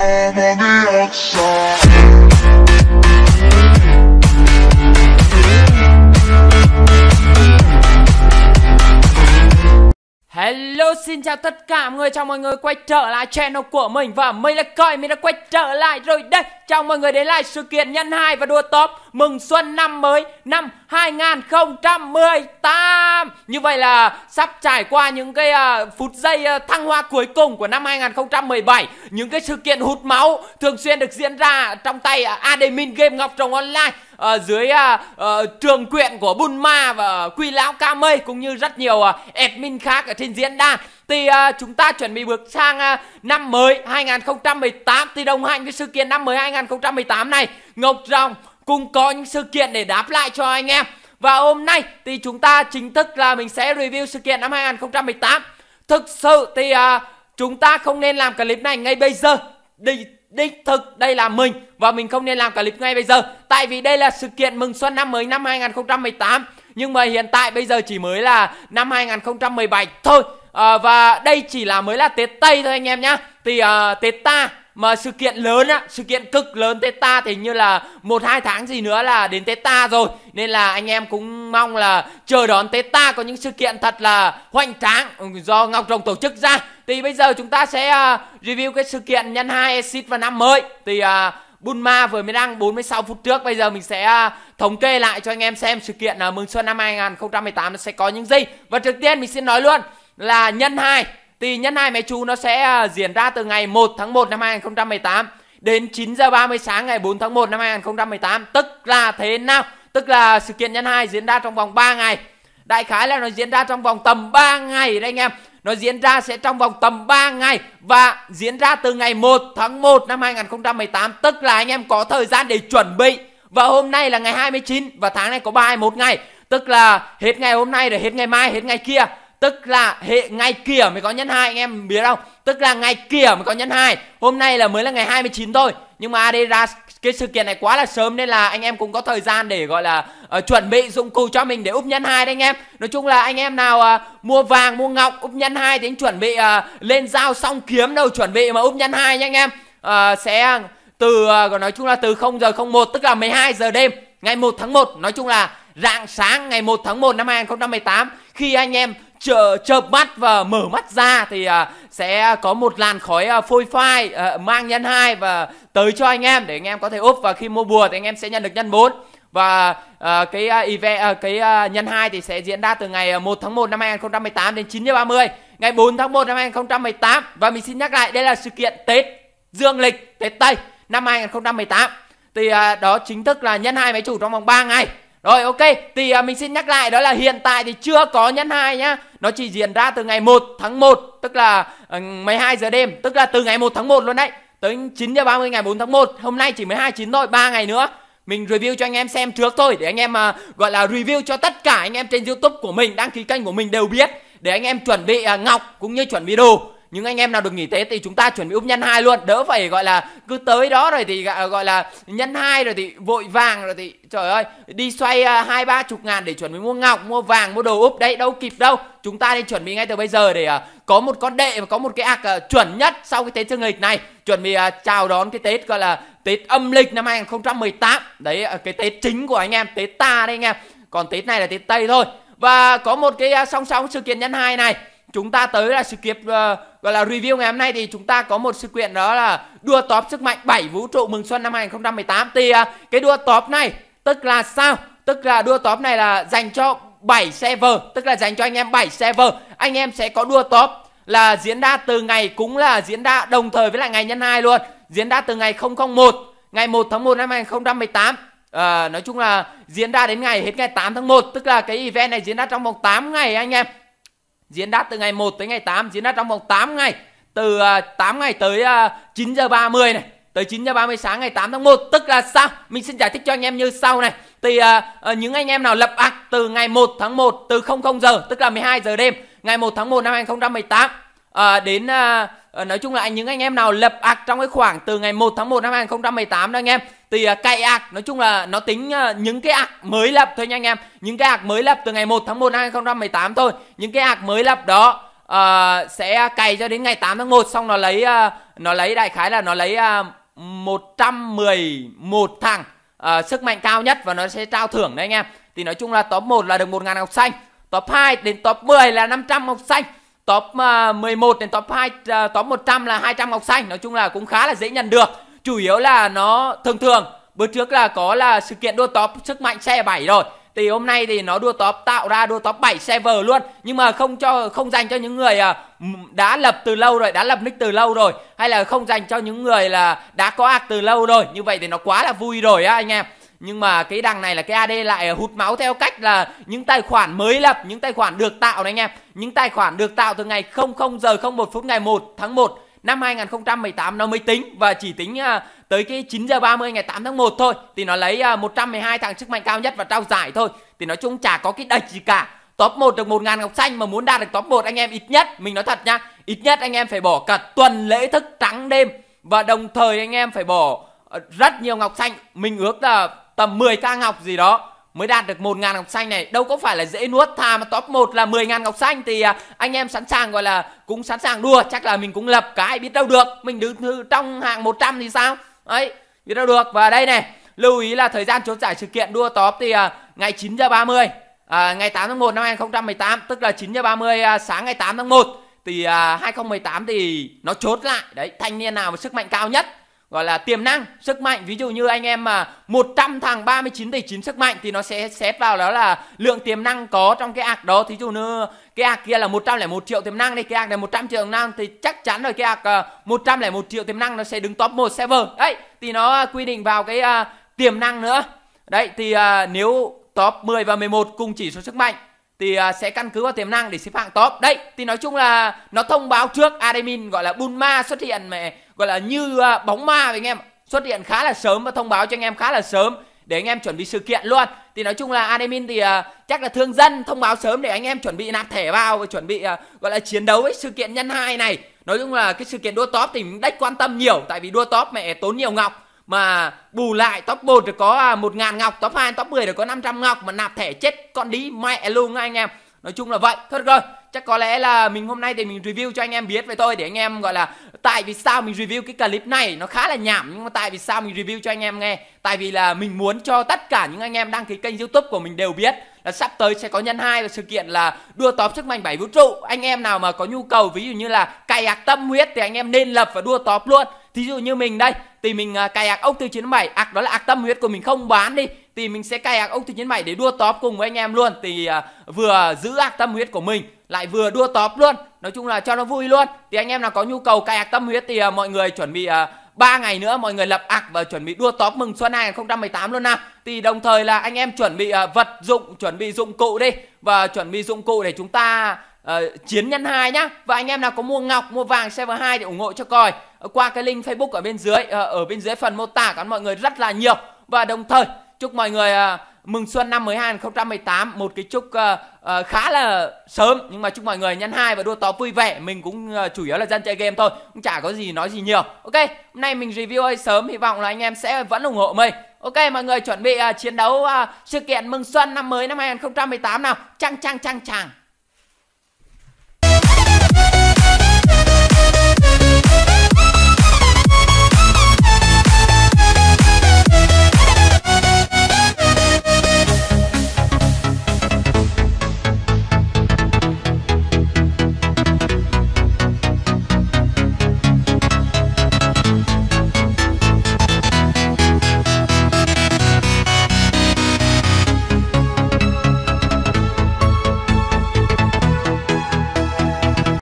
All on the outside. xin chào tất cả mọi người, chào mọi người quay trở lại channel của mình Và mình là Còi, mình đã quay trở lại rồi đây Chào mọi người đến lại sự kiện nhân 2 và đua top Mừng xuân năm mới năm 2018 Như vậy là sắp trải qua những cái uh, phút giây uh, thăng hoa cuối cùng của năm 2017 Những cái sự kiện hút máu thường xuyên được diễn ra trong tay uh, admin game Ngọc Trồng Online uh, dưới uh, uh, trường quyện của Bunma và Quy Lão Ca Mây cũng như rất nhiều uh, admin khác ở trên diễn đàn thì uh, chúng ta chuẩn bị bước sang uh, năm mới 2018 thì đồng hành với sự kiện năm mới 2018 này Ngọc Rồng cũng có những sự kiện để đáp lại cho anh em và hôm nay thì chúng ta chính thức là mình sẽ review sự kiện năm 2018 Thực sự thì uh, chúng ta không nên làm clip này ngay bây giờ đi đích thực đây là mình và mình không nên làm cả clip ngay bây giờ tại vì đây là sự kiện mừng xuân năm mới năm 2018 nhưng mà hiện tại bây giờ chỉ mới là năm 2017 thôi à, và đây chỉ là mới là Tết Tây thôi anh em nhá thì à, Tết ta mà sự kiện lớn á sự kiện cực lớn tết ta thì như là một hai tháng gì nữa là đến tết ta rồi nên là anh em cũng mong là chờ đón tết ta có những sự kiện thật là hoành tráng ừ, do ngọc rồng tổ chức ra thì bây giờ chúng ta sẽ uh, review cái sự kiện nhân hai exit vào năm mới thì uh, à, Bunma vừa mới đăng 46 phút trước Bây giờ mình sẽ uh, thống kê lại cho anh em xem sự kiện uh, mừng xuân năm 2018 nó sẽ có những gì Và trước tiên mình sẽ nói luôn là nhân 2 thì nhân hai máy trú nó sẽ à, diễn ra từ ngày 1 tháng 1 năm 2018 đến 9 giờ 30 sáng ngày 4 tháng 1 năm 2018 tức là thế nào tức là sự kiện nhân hai diễn ra trong vòng 3 ngày đại khái là nó diễn ra trong vòng tầm 3 ngày đấy anh em nó diễn ra sẽ trong vòng tầm 3 ngày và diễn ra từ ngày 1 tháng 1 năm 2018 tức là anh em có thời gian để chuẩn bị và hôm nay là ngày 29 và tháng này có 31 ngày tức là hết ngày hôm nay rồi hết ngày mai hết ngày kia tức là hệ ngày kia mới có nhân hai anh em biết không tức là ngày kia mới có nhân hai hôm nay là mới là ngày 29 thôi nhưng mà AD ra cái sự kiện này quá là sớm nên là anh em cũng có thời gian để gọi là uh, chuẩn bị dụng cụ cho mình để úp nhân hai đấy anh em nói chung là anh em nào uh, mua vàng mua ngọc úp nhân hai thì anh chuẩn bị uh, lên dao xong kiếm đâu chuẩn bị mà úp nhân hai nha anh em uh, sẽ từ uh, nói chung là từ 0 giờ 01 tức là 12 giờ đêm ngày 1 tháng 1 nói chung là rạng sáng ngày 1 tháng 1 năm 2018 khi anh em chợ chợp mắt và mở mắt ra thì à, sẽ có một làn khói à, phôi phai à, mang nhân 2 và tới cho anh em để anh em có thể úp và khi mua bùa thì anh em sẽ nhận được nhân 4 và à, cái à, event à, cái à, nhân 2 thì sẽ diễn ra từ ngày 1 à, tháng 1 năm 2018 đến 9 giờ 30 ngày 4 tháng 1 năm 2018 và mình xin nhắc lại đây là sự kiện Tết Dương lịch Tết Tây năm 2018 thì à, đó chính thức là nhân hai máy chủ trong vòng 3 ngày rồi ok, thì à, mình xin nhắc lại đó là hiện tại thì chưa có nhân 2 nhá. Nó chỉ diễn ra từ ngày 1 tháng 1, tức là 12 ờ, giờ đêm, tức là từ ngày 1 tháng 1 luôn đấy. Tới 9 giờ 30 ngày 4 tháng 1, hôm nay chỉ 12 9 thôi, 3 ngày nữa. Mình review cho anh em xem trước thôi để anh em mà gọi là review cho tất cả anh em trên YouTube của mình, đăng ký kênh của mình đều biết để anh em chuẩn bị à, ngọc cũng như chuẩn bị đồ nhưng anh em nào được nghỉ Tết thì chúng ta chuẩn bị úp nhân hai luôn đỡ phải gọi là cứ tới đó rồi thì gọi là nhân hai rồi thì vội vàng rồi thì trời ơi đi xoay à, hai ba chục ngàn để chuẩn bị mua ngọc mua vàng mua đồ úp đấy đâu kịp đâu chúng ta đi chuẩn bị ngay từ bây giờ để uh, có một con đệ và có một cái ạc uh, chuẩn nhất sau cái Tết dương lịch này chuẩn bị uh, chào đón cái Tết gọi là Tết âm lịch năm 2018 đấy uh, cái Tết chính của anh em Tết ta đấy anh em còn Tết này là Tết Tây thôi và có một cái song song sự kiện nhân hai này chúng ta tới là sự kiện uh, gọi là review ngày hôm nay thì chúng ta có một sự kiện đó là đua top sức mạnh 7 vũ trụ mừng xuân năm 2018 thì uh, cái đua top này tức là sao tức là đua top này là dành cho 7 server tức là dành cho anh em 7 server anh em sẽ có đua top là diễn ra từ ngày cũng là diễn ra đồng thời với lại ngày nhân 2 luôn diễn ra từ ngày 001 ngày 1 tháng 1 năm 2018 à, ờ, nói chung là diễn ra đến ngày hết ngày 8 tháng 1 tức là cái event này diễn ra trong vòng 8 ngày anh em diễn đắt từ ngày 1 tới ngày 8 diễn đắt trong vòng 8 ngày từ 8 à, ngày tới 9 à, giờ 30 này tới 9 giờ 30 sáng ngày 8 tháng 1 tức là sao mình xin giải thích cho anh em như sau này thì à, những anh em nào lập ạc từ ngày 1 tháng 1 từ 00 giờ tức là 12 giờ đêm ngày 1 tháng 1 năm 2018 uh, đến Ờ, nói chung là những anh em nào lập ạc trong cái khoảng từ ngày 1 tháng 1 năm 2018 đó anh em thì ờ, cày ạc nói chung là nó tính ờ, những cái ạc mới lập thôi nha anh em những cái ạc mới lập từ ngày 1 tháng 1 năm 2018 thôi những cái ạc mới lập đó uh, sẽ cày cho đến ngày 8 tháng 1 xong nó lấy uh, nó lấy đại khái là nó lấy uh, 111 thằng uh, sức mạnh cao nhất và nó sẽ trao thưởng đấy anh em thì nói chung là top 1 là được 1.000 học xanh top 2 đến top 10 là 500 học xanh top 11 ờ, đến top 2 ờ, top 100 là 200 ngọc xanh nói chung là cũng khá là dễ nhận được chủ yếu là nó thường thường bữa trước là có là sự kiện đua top sức mạnh xe 7 rồi thì hôm nay thì nó đua top tạo ra đua top 7 server luôn nhưng mà không cho không dành cho những người ờ, đã lập từ lâu rồi đã lập nick từ lâu rồi hay là không dành cho những người là đã có ạc từ lâu rồi như vậy thì nó quá là vui rồi á anh em nhưng mà cái đằng này là cái AD lại hút máu theo cách là những tài khoản mới lập, những tài khoản được tạo này anh em. Những tài khoản được tạo từ ngày 00 giờ 01 phút ngày 1 tháng 1 năm 2018 nó mới tính và chỉ tính à, tới cái 9 giờ 30 ngày 8 tháng 1 thôi thì nó lấy 112 à, thằng sức mạnh cao nhất và trao giải thôi. Thì nói chung chả có cái đạch gì cả. Top 1 được 1 000 ngọc xanh mà muốn đạt được top 1 anh em ít nhất, mình nói thật nhá, ít nhất anh em phải bỏ cả tuần lễ thức trắng đêm và đồng thời anh em phải bỏ ờ, rất nhiều ngọc xanh. Mình ước là tầm 10 ca ngọc gì đó mới đạt được 1.000 ngọc xanh này đâu có phải là dễ nuốt thà mà top 1 là 10.000 ngọc xanh thì à, anh em sẵn sàng gọi là cũng sẵn sàng đua chắc là mình cũng lập cái biết đâu được mình đứng trong hạng 100 thì sao ấy biết đâu được và đây này lưu ý là thời gian chốt giải sự kiện đua top thì ngày 9 giờ 30 à, ngày 8 à, tháng 1 năm 2018 tức là 9 giờ 30 à, sáng ngày 8 tháng 1 thì à, 2018 thì nó chốt lại đấy thanh niên nào mà sức mạnh cao nhất gọi là tiềm năng, sức mạnh. Ví dụ như anh em mà 100 thằng 39 tỷ 9 sức mạnh thì nó sẽ xét vào đó là lượng tiềm năng có trong cái ạc đó. Thí dụ như cái ạc kia là 101 triệu tiềm năng đi, cái ạc này 100 triệu tiềm năng thì chắc chắn rồi cái ạc 101 ờ, triệu tiềm năng nó sẽ đứng top 1 server. Đấy, thì nó ờ, quy định vào cái uh, tiềm năng nữa. Đấy thì uh, nếu top 10 và 11 cùng chỉ số sức mạnh thì sẽ căn cứ vào tiềm năng để xếp hạng top. Đấy, thì nói chung là nó thông báo trước admin gọi là Bulma xuất hiện mẹ gọi là như à, bóng ma với anh em xuất hiện khá là sớm và thông báo cho anh em khá là sớm để anh em chuẩn bị sự kiện luôn thì nói chung là admin thì uh, chắc là thương dân thông báo sớm để anh em chuẩn bị nạp thẻ vào và chuẩn bị uh, gọi là chiến đấu với sự kiện nhân hai này nói chung là cái sự kiện đua top thì đách quan tâm nhiều tại vì đua top mẹ tốn nhiều ngọc mà bù lại top 1 thì có một ngàn ngọc top 2 top 10 thì có 500 ngọc mà nạp thẻ chết con đi mẹ luôn anh em nói chung là vậy thôi rồi chắc có lẽ là mình hôm nay thì mình review cho anh em biết về tôi để anh em gọi là tại vì sao mình review cái clip này nó khá là nhảm nhưng mà tại vì sao mình review cho anh em nghe tại vì là mình muốn cho tất cả những anh em đăng ký kênh youtube của mình đều biết là sắp tới sẽ có nhân hai và sự kiện là đua tóm sức mạnh bảy vũ trụ anh em nào mà có nhu cầu ví dụ như là cài ạc tâm huyết thì anh em nên lập và đua tóp luôn thí dụ như mình đây thì mình à, cài ạc ốc từ bảy ạc à, đó là ạc tâm huyết của mình không bán đi thì mình sẽ cài ạc ông thịnh nhân mày để đua top cùng với anh em luôn thì à, vừa giữ ạc tâm huyết của mình lại vừa đua top luôn nói chung là cho nó vui luôn thì anh em nào có nhu cầu cài ạc tâm huyết thì à, mọi người chuẩn bị à, 3 ngày nữa mọi người lập ạc và chuẩn bị đua top mừng xuân 2018 luôn nào. Thì đồng thời là anh em chuẩn bị uh, vật dụng, chuẩn bị dụng cụ đi và chuẩn bị dụng cụ để chúng ta uh, chiến nhân 2 nhá. Và anh em nào có mua ngọc, mua vàng server 2 để ủng hộ cho coi uh, qua cái link Facebook ở bên dưới uh, ở bên dưới phần mô tả cảm ơn mọi người rất là nhiều. Và đồng thời chúc mọi người uh, mừng xuân năm mới 2018 một cái chúc uh, uh, khá là sớm nhưng mà chúc mọi người nhân hai và đua tó vui vẻ mình cũng uh, chủ yếu là dân chơi game thôi cũng chả có gì nói gì nhiều ok hôm nay mình review hơi sớm hy vọng là anh em sẽ vẫn ủng hộ mình ok mọi người chuẩn bị uh, chiến đấu uh, sự kiện mừng xuân năm mới năm 2018 nào chăng chăng chăng chàng